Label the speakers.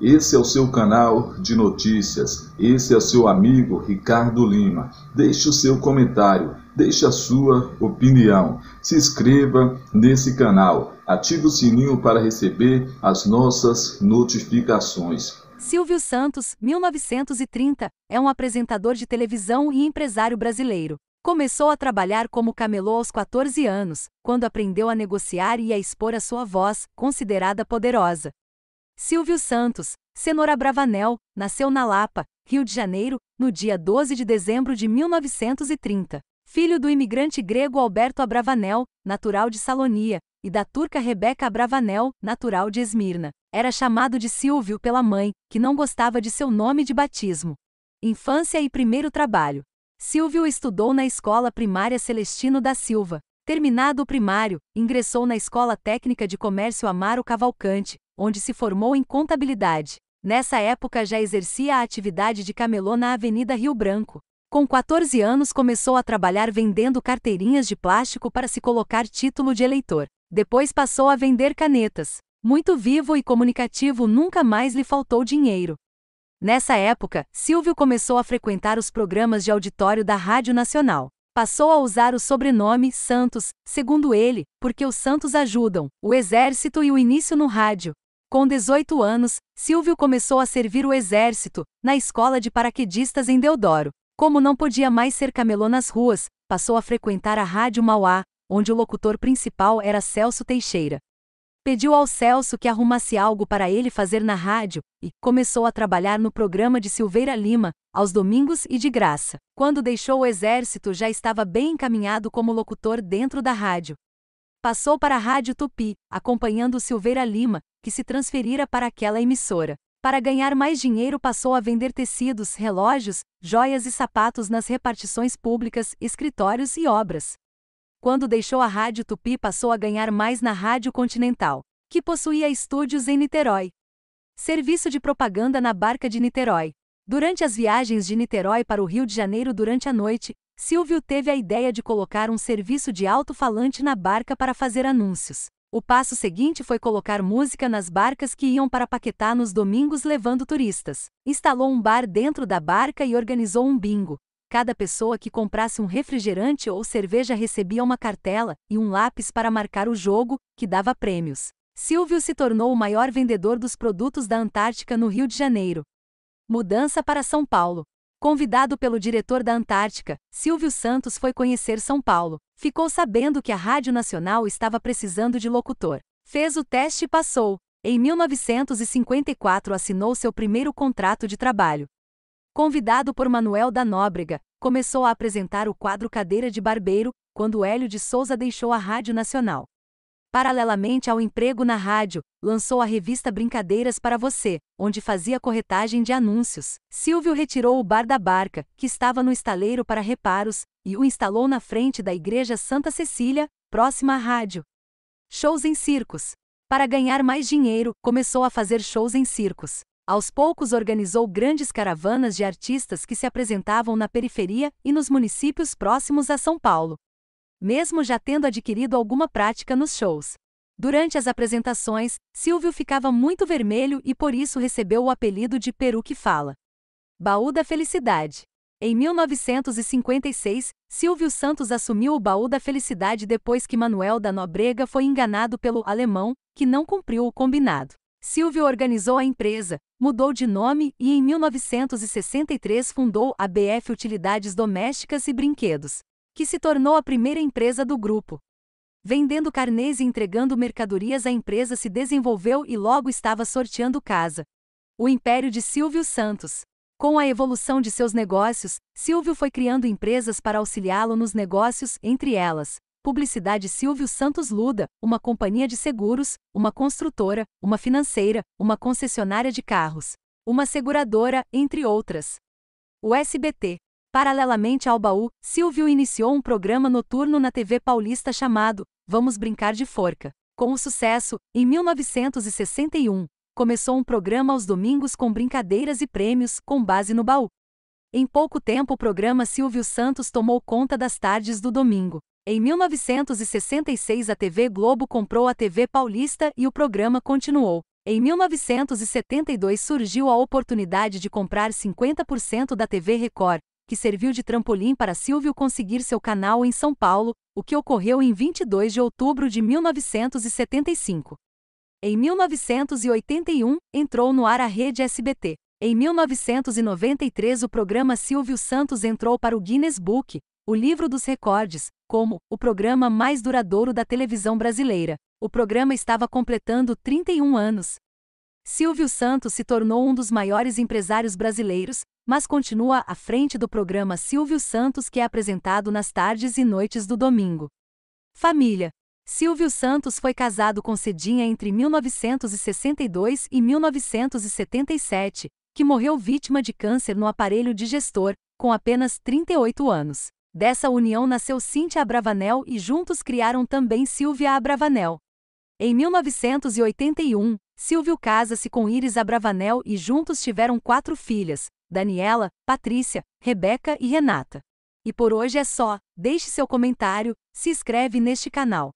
Speaker 1: Esse é o seu canal de notícias. Esse é o seu amigo Ricardo Lima. Deixe o seu comentário, deixe a sua opinião. Se inscreva nesse canal. Ative o sininho para receber as nossas notificações. Silvio Santos, 1930, é um apresentador de televisão e empresário brasileiro. Começou a trabalhar como camelô aos 14 anos, quando aprendeu a negociar e a expor a sua voz, considerada poderosa. Silvio Santos, Cenoura Bravanel, nasceu na Lapa, Rio de Janeiro, no dia 12 de dezembro de 1930. Filho do imigrante grego Alberto Abravanel, natural de Salonia, e da turca Rebeca Abravanel, natural de Esmirna. Era chamado de Silvio pela mãe, que não gostava de seu nome de batismo. Infância e primeiro trabalho. Silvio estudou na Escola Primária Celestino da Silva. Terminado o primário, ingressou na Escola Técnica de Comércio Amaro Cavalcante, onde se formou em contabilidade. Nessa época já exercia a atividade de camelô na Avenida Rio Branco. Com 14 anos começou a trabalhar vendendo carteirinhas de plástico para se colocar título de eleitor. Depois passou a vender canetas. Muito vivo e comunicativo, nunca mais lhe faltou dinheiro. Nessa época, Silvio começou a frequentar os programas de auditório da Rádio Nacional. Passou a usar o sobrenome Santos, segundo ele, porque os Santos ajudam, o exército e o início no rádio. Com 18 anos, Silvio começou a servir o exército, na escola de paraquedistas em Deodoro. Como não podia mais ser camelô nas ruas, passou a frequentar a Rádio Mauá, onde o locutor principal era Celso Teixeira. Pediu ao Celso que arrumasse algo para ele fazer na rádio e começou a trabalhar no programa de Silveira Lima, aos domingos e de graça. Quando deixou o exército, já estava bem encaminhado como locutor dentro da rádio passou para a Rádio Tupi, acompanhando Silveira Lima, que se transferira para aquela emissora. Para ganhar mais dinheiro, passou a vender tecidos, relógios, joias e sapatos nas repartições públicas, escritórios e obras. Quando deixou a Rádio Tupi, passou a ganhar mais na Rádio Continental, que possuía estúdios em Niterói. Serviço de propaganda na barca de Niterói. Durante as viagens de Niterói para o Rio de Janeiro durante a noite, Silvio teve a ideia de colocar um serviço de alto-falante na barca para fazer anúncios. O passo seguinte foi colocar música nas barcas que iam para Paquetá nos domingos levando turistas. Instalou um bar dentro da barca e organizou um bingo. Cada pessoa que comprasse um refrigerante ou cerveja recebia uma cartela e um lápis para marcar o jogo, que dava prêmios. Silvio se tornou o maior vendedor dos produtos da Antártica no Rio de Janeiro. Mudança para São Paulo. Convidado pelo diretor da Antártica, Silvio Santos foi conhecer São Paulo. Ficou sabendo que a Rádio Nacional estava precisando de locutor. Fez o teste e passou. Em 1954 assinou seu primeiro contrato de trabalho. Convidado por Manuel da Nóbrega, começou a apresentar o quadro Cadeira de Barbeiro, quando Hélio de Souza deixou a Rádio Nacional. Paralelamente ao emprego na rádio, lançou a revista Brincadeiras para Você, onde fazia corretagem de anúncios. Silvio retirou o bar da barca, que estava no estaleiro para reparos, e o instalou na frente da Igreja Santa Cecília, próxima à rádio. Shows em circos. Para ganhar mais dinheiro, começou a fazer shows em circos. Aos poucos organizou grandes caravanas de artistas que se apresentavam na periferia e nos municípios próximos a São Paulo mesmo já tendo adquirido alguma prática nos shows. Durante as apresentações, Silvio ficava muito vermelho e por isso recebeu o apelido de Peru que fala. Baú da Felicidade. Em 1956, Silvio Santos assumiu o baú da felicidade depois que Manuel da Nobrega foi enganado pelo alemão, que não cumpriu o combinado. Silvio organizou a empresa, mudou de nome e em 1963 fundou a BF Utilidades Domésticas e Brinquedos que se tornou a primeira empresa do grupo. Vendendo carnês e entregando mercadorias, a empresa se desenvolveu e logo estava sorteando casa. O império de Silvio Santos. Com a evolução de seus negócios, Silvio foi criando empresas para auxiliá-lo nos negócios, entre elas, Publicidade Silvio Santos Luda, uma companhia de seguros, uma construtora, uma financeira, uma concessionária de carros, uma seguradora, entre outras. O SBT, Paralelamente ao baú, Silvio iniciou um programa noturno na TV paulista chamado Vamos Brincar de Forca. Com o sucesso, em 1961, começou um programa aos domingos com brincadeiras e prêmios, com base no baú. Em pouco tempo, o programa Silvio Santos tomou conta das tardes do domingo. Em 1966, a TV Globo comprou a TV Paulista e o programa continuou. Em 1972 surgiu a oportunidade de comprar 50% da TV Record, que serviu de trampolim para Silvio conseguir seu canal em São Paulo, o que ocorreu em 22 de outubro de 1975. Em 1981, entrou no ar a rede SBT. Em 1993, o programa Silvio Santos entrou para o Guinness Book, o livro dos recordes, como o programa mais duradouro da televisão brasileira. O programa estava completando 31 anos. Silvio Santos se tornou um dos maiores empresários brasileiros, mas continua à frente do programa Silvio Santos que é apresentado nas tardes e noites do domingo. Família. Silvio Santos foi casado com Cedinha entre 1962 e 1977, que morreu vítima de câncer no aparelho digestor, com apenas 38 anos. Dessa união nasceu Cíntia Abravanel e juntos criaram também Silvia Abravanel. Em 1981, Silvio casa-se com Iris Abravanel e juntos tiveram quatro filhas: Daniela, Patrícia, Rebeca e Renata. E por hoje é só. Deixe seu comentário, se inscreve neste canal.